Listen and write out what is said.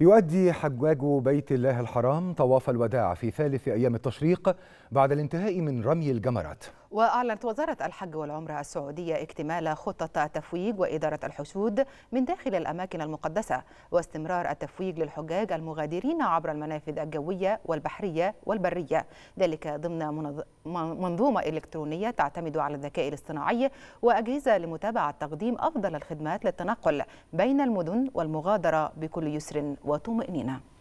يؤدي حجاج بيت الله الحرام طواف الوداع في ثالث أيام التشريق بعد الانتهاء من رمي الجمرات وأعلنت وزارة الحج والعمرة السعودية اكتمال خطة تفويج وإدارة الحشود من داخل الأماكن المقدسة واستمرار التفويج للحجاج المغادرين عبر المنافذ الجوية والبحرية والبرية ذلك ضمن منظومة إلكترونية تعتمد على الذكاء الاصطناعي وأجهزة لمتابعة تقديم أفضل الخدمات للتنقل بين المدن والمغادرة بكل يسر وطمأنينة